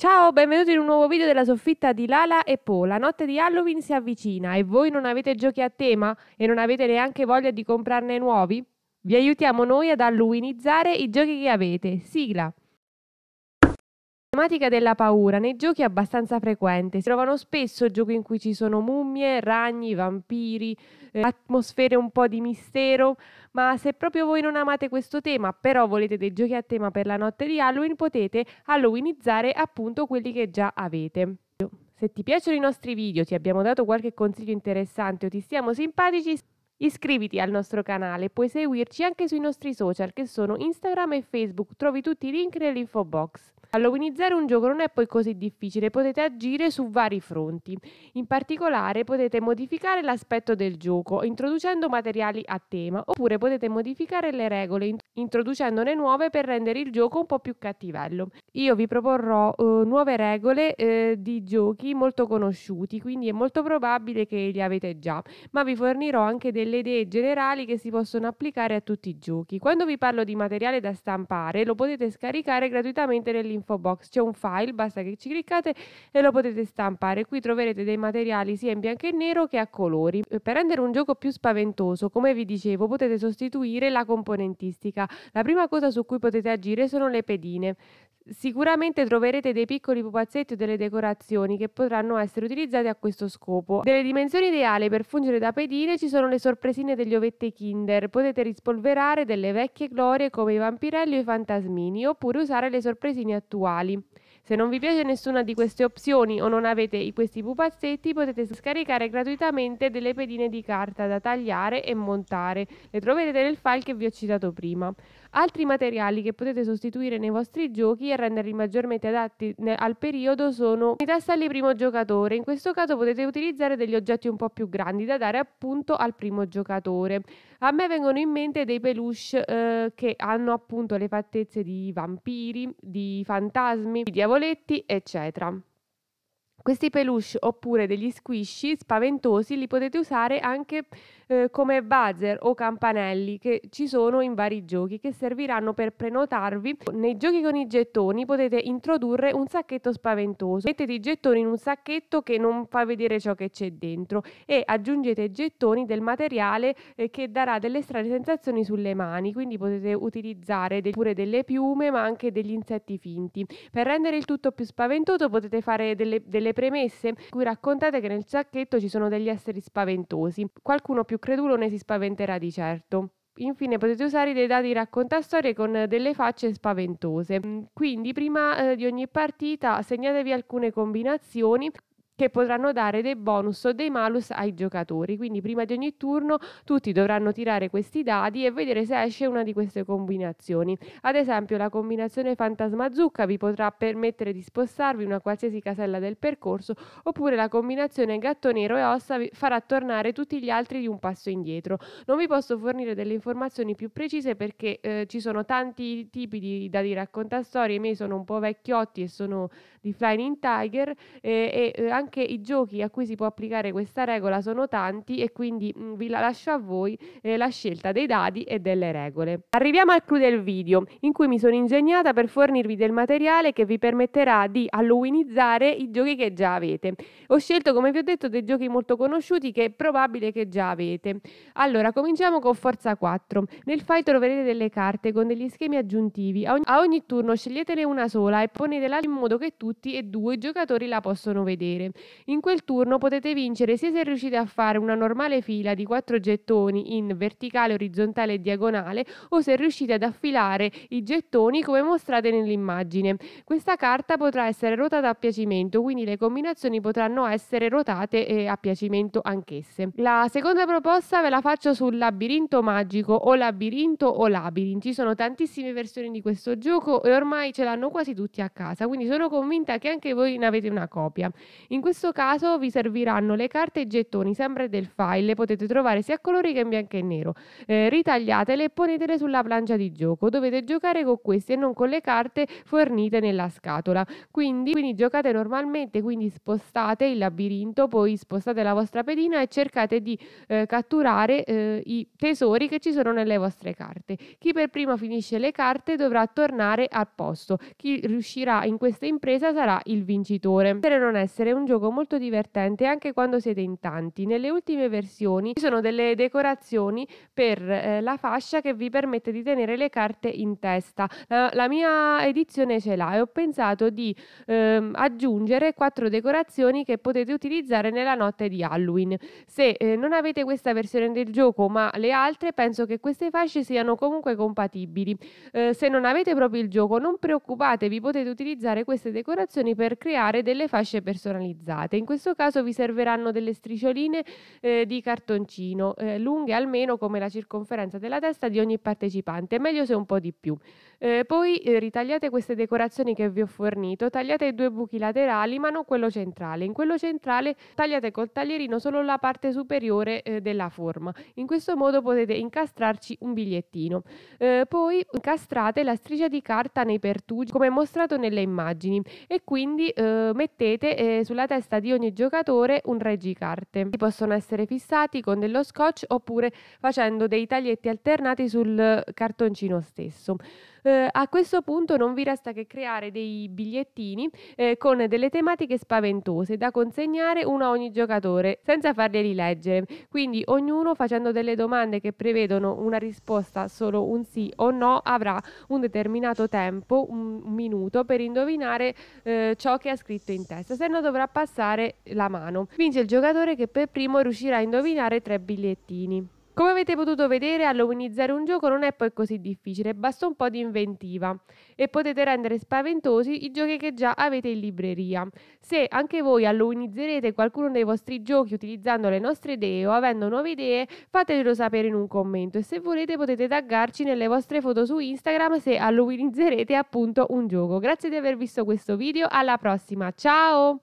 Ciao, benvenuti in un nuovo video della soffitta di Lala e Po. La notte di Halloween si avvicina e voi non avete giochi a tema e non avete neanche voglia di comprarne nuovi? Vi aiutiamo noi ad halloweenizzare i giochi che avete. Sigla! tematica della paura nei giochi è abbastanza frequente. Si trovano spesso giochi in cui ci sono mummie, ragni, vampiri, eh, atmosfere un po' di mistero, ma se proprio voi non amate questo tema, però volete dei giochi a tema per la notte di Halloween, potete halloweenizzare appunto quelli che già avete. Se ti piacciono i nostri video, ti abbiamo dato qualche consiglio interessante o ti stiamo simpatici, Iscriviti al nostro canale, puoi seguirci anche sui nostri social che sono Instagram e Facebook, trovi tutti i link nell'info box. Halloweenizzare un gioco non è poi così difficile, potete agire su vari fronti. In particolare potete modificare l'aspetto del gioco introducendo materiali a tema oppure potete modificare le regole introducendone nuove per rendere il gioco un po' più cattivello. Io vi proporrò eh, nuove regole eh, di giochi molto conosciuti, quindi è molto probabile che li avete già, ma vi fornirò anche delle idee generali che si possono applicare a tutti i giochi. Quando vi parlo di materiale da stampare lo potete scaricare gratuitamente nell'informazione info box c'è un file, basta che ci cliccate e lo potete stampare. Qui troverete dei materiali sia in bianco e nero che a colori. Eh, per rendere un gioco più spaventoso, come vi dicevo, potete sostituire la componentistica. La prima cosa su cui potete agire sono le pedine. Sicuramente troverete dei piccoli pupazzetti o delle decorazioni che potranno essere utilizzate a questo scopo. Delle dimensioni ideali per fungere da pedine ci sono le sorpresine degli ovetti Kinder. Potete rispolverare delle vecchie glorie come i vampirelli o i fantasmini oppure usare le sorpresine attuali. Se non vi piace nessuna di queste opzioni o non avete questi pupazzetti potete scaricare gratuitamente delle pedine di carta da tagliare e montare. Le troverete nel file che vi ho citato prima. Altri materiali che potete sostituire nei vostri giochi e renderli maggiormente adatti al periodo sono i tasselli primo giocatore. In questo caso potete utilizzare degli oggetti un po' più grandi da dare appunto al primo giocatore. A me vengono in mente dei peluche eh, che hanno appunto le fattezze di vampiri, di fantasmi, di diavoletti, eccetera. Questi peluche oppure degli squishy spaventosi li potete usare anche per eh, come buzzer o campanelli che ci sono in vari giochi che serviranno per prenotarvi. Nei giochi con i gettoni potete introdurre un sacchetto spaventoso. Mettete i gettoni in un sacchetto che non fa vedere ciò che c'è dentro e aggiungete gettoni del materiale eh, che darà delle strane sensazioni sulle mani, quindi potete utilizzare pure delle piume ma anche degli insetti finti. Per rendere il tutto più spaventoso potete fare delle, delle premesse in cui raccontate che nel sacchetto ci sono degli esseri spaventosi, qualcuno più credulo ne si spaventerà di certo. Infine potete usare dei dati raccontastorie con eh, delle facce spaventose. Quindi prima eh, di ogni partita segnatevi alcune combinazioni che potranno dare dei bonus o dei malus ai giocatori. Quindi prima di ogni turno tutti dovranno tirare questi dadi e vedere se esce una di queste combinazioni. Ad esempio la combinazione fantasma zucca vi potrà permettere di spostarvi una qualsiasi casella del percorso oppure la combinazione gatto nero e ossa vi farà tornare tutti gli altri di un passo indietro. Non vi posso fornire delle informazioni più precise perché eh, ci sono tanti tipi di dadi raccontastorie, i miei sono un po' vecchiotti e sono di Flying Tiger eh, e eh, anche anche i giochi a cui si può applicare questa regola sono tanti e quindi mm, vi la lascio a voi eh, la scelta dei dadi e delle regole. Arriviamo al clou del video in cui mi sono ingegnata per fornirvi del materiale che vi permetterà di halloweenizzare i giochi che già avete. Ho scelto come vi ho detto dei giochi molto conosciuti che è probabile che già avete. Allora cominciamo con Forza 4. Nel file troverete delle carte con degli schemi aggiuntivi. A ogni, a ogni turno sceglietene una sola e ponetela in modo che tutti e due i giocatori la possono vedere. In quel turno potete vincere sia se riuscite a fare una normale fila di 4 gettoni in verticale, orizzontale e diagonale o se riuscite ad affilare i gettoni come mostrate nell'immagine. Questa carta potrà essere ruotata a piacimento, quindi le combinazioni potranno essere ruotate eh, a piacimento anch'esse. La seconda proposta ve la faccio sul labirinto magico o labirinto o labirin. Ci sono tantissime versioni di questo gioco e ormai ce l'hanno quasi tutti a casa, quindi sono convinta che anche voi ne avete una copia. In questo caso vi serviranno le carte e i gettoni, sempre del file, le potete trovare sia a colori che in bianco e nero. Eh, ritagliatele e ponetele sulla plancia di gioco. Dovete giocare con queste e non con le carte fornite nella scatola. Quindi, quindi giocate normalmente, quindi spostate il labirinto, poi spostate la vostra pedina e cercate di eh, catturare eh, i tesori che ci sono nelle vostre carte. Chi per primo finisce le carte dovrà tornare al posto. Chi riuscirà in questa impresa sarà il vincitore. Per non essere un gioco molto divertente anche quando siete in tanti. Nelle ultime versioni ci sono delle decorazioni per eh, la fascia che vi permette di tenere le carte in testa. La, la mia edizione ce l'ha e ho pensato di ehm, aggiungere quattro decorazioni che potete utilizzare nella notte di Halloween. Se eh, non avete questa versione del gioco ma le altre, penso che queste fasce siano comunque compatibili. Eh, se non avete proprio il gioco, non preoccupatevi, potete utilizzare queste decorazioni per creare delle fasce personalizzate personalizzate. In questo caso vi serviranno delle striscioline eh, di cartoncino, eh, lunghe almeno come la circonferenza della testa di ogni partecipante, meglio se un po' di più. Eh, poi eh, ritagliate queste decorazioni che vi ho fornito, tagliate i due buchi laterali ma non quello centrale. In quello centrale tagliate col taglierino solo la parte superiore eh, della forma. In questo modo potete incastrarci un bigliettino. Eh, poi incastrate la striscia di carta nei pertugi come mostrato nelle immagini e quindi mettete sulla testa di ogni giocatore un reggicarte. Li possono essere fissati con dello scotch oppure facendo dei taglietti alternati sul cartoncino stesso. Eh, a questo punto non vi resta che creare dei bigliettini eh, con delle tematiche spaventose da consegnare uno a ogni giocatore senza farglieli leggere, quindi ognuno facendo delle domande che prevedono una risposta solo un sì o no avrà un determinato tempo, un minuto per indovinare eh, ciò che ha scritto in testa, se no dovrà passare passare la mano. Vince il giocatore che per primo riuscirà a indovinare tre bigliettini. Come avete potuto vedere, halloweenizzare un gioco non è poi così difficile, basta un po' di inventiva e potete rendere spaventosi i giochi che già avete in libreria. Se anche voi halloweenizzerete qualcuno dei vostri giochi utilizzando le nostre idee o avendo nuove idee, fatelo sapere in un commento e se volete potete taggarci nelle vostre foto su Instagram se halloweenizzerete appunto un gioco. Grazie di aver visto questo video, alla prossima, ciao!